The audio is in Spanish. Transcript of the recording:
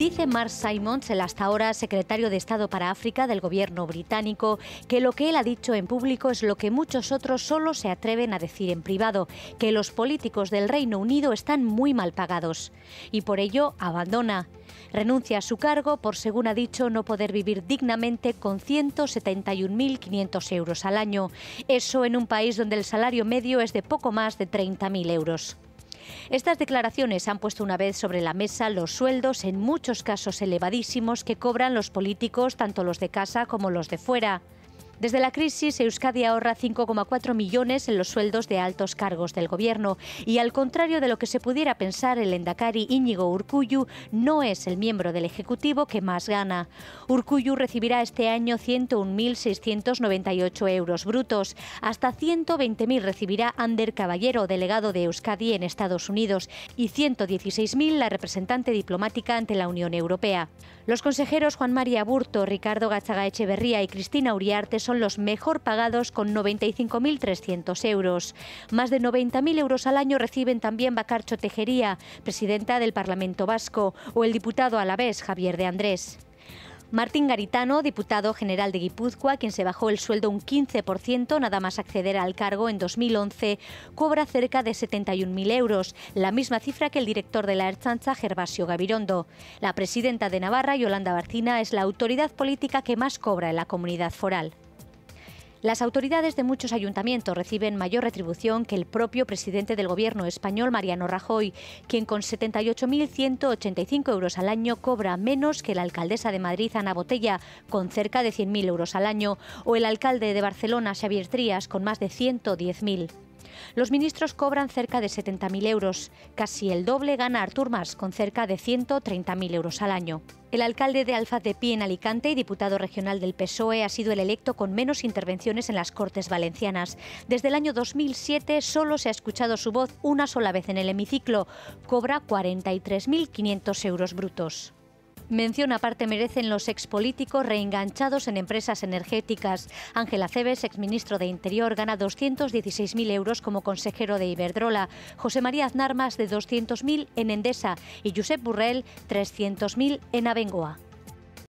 Dice Mark Simons, el hasta ahora secretario de Estado para África del gobierno británico, que lo que él ha dicho en público es lo que muchos otros solo se atreven a decir en privado, que los políticos del Reino Unido están muy mal pagados y por ello abandona. Renuncia a su cargo por, según ha dicho, no poder vivir dignamente con 171.500 euros al año. Eso en un país donde el salario medio es de poco más de 30.000 euros. Estas declaraciones han puesto una vez sobre la mesa los sueldos, en muchos casos elevadísimos, que cobran los políticos, tanto los de casa como los de fuera. Desde la crisis, Euskadi ahorra 5,4 millones en los sueldos de altos cargos del gobierno y al contrario de lo que se pudiera pensar, el endacari Íñigo Urcuyu no es el miembro del Ejecutivo que más gana. Urcuyu recibirá este año 101.698 euros brutos. Hasta 120.000 recibirá Ander Caballero, delegado de Euskadi en Estados Unidos, y 116.000 la representante diplomática ante la Unión Europea. Los consejeros Juan María Burto, Ricardo Gachaga Echeverría y Cristina Uriarte son los mejor pagados con 95.300 euros. Más de 90.000 euros al año reciben también Bacarcho Tejería, presidenta del Parlamento Vasco, o el diputado vez, Javier de Andrés. Martín Garitano, diputado general de Guipúzcoa, quien se bajó el sueldo un 15% nada más acceder al cargo en 2011, cobra cerca de 71.000 euros, la misma cifra que el director de la herchanza, Gervasio Gavirondo. La presidenta de Navarra, Yolanda Barcina, es la autoridad política que más cobra en la comunidad foral. Las autoridades de muchos ayuntamientos reciben mayor retribución que el propio presidente del gobierno español, Mariano Rajoy, quien con 78.185 euros al año cobra menos que la alcaldesa de Madrid, Ana Botella, con cerca de 100.000 euros al año, o el alcalde de Barcelona, Xavier Trías, con más de 110.000. Los ministros cobran cerca de 70.000 euros. Casi el doble gana Artur Mas, con cerca de 130.000 euros al año. El alcalde de Alfaz de Pi en Alicante y diputado regional del PSOE ha sido el electo con menos intervenciones en las Cortes Valencianas. Desde el año 2007 solo se ha escuchado su voz una sola vez en el hemiciclo. Cobra 43.500 euros brutos. Mención aparte merecen los expolíticos reenganchados en empresas energéticas. Ángela Cebes, exministro de Interior, gana 216.000 euros como consejero de Iberdrola. José María Aznar, más de 200.000 en Endesa. Y Josep Burrell, 300.000 en Abengoa.